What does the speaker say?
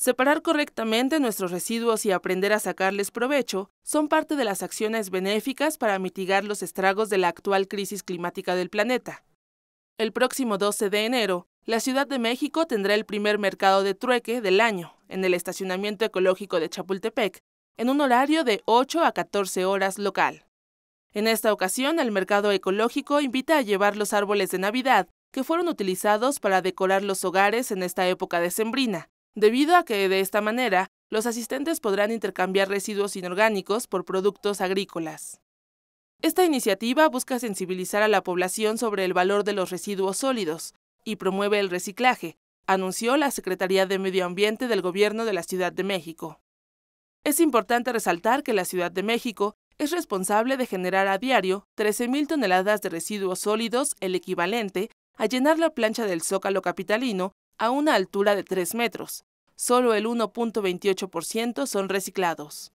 Separar correctamente nuestros residuos y aprender a sacarles provecho son parte de las acciones benéficas para mitigar los estragos de la actual crisis climática del planeta. El próximo 12 de enero, la Ciudad de México tendrá el primer mercado de trueque del año en el estacionamiento ecológico de Chapultepec, en un horario de 8 a 14 horas local. En esta ocasión, el mercado ecológico invita a llevar los árboles de Navidad que fueron utilizados para decorar los hogares en esta época decembrina debido a que de esta manera los asistentes podrán intercambiar residuos inorgánicos por productos agrícolas. Esta iniciativa busca sensibilizar a la población sobre el valor de los residuos sólidos y promueve el reciclaje, anunció la Secretaría de Medio Ambiente del Gobierno de la Ciudad de México. Es importante resaltar que la Ciudad de México es responsable de generar a diario 13.000 toneladas de residuos sólidos, el equivalente a llenar la plancha del zócalo capitalino a una altura de 3 metros, solo el 1.28% son reciclados.